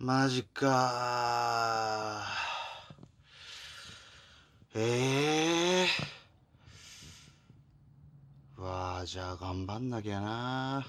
マジかええー、わあ、じゃあ頑張んなきゃな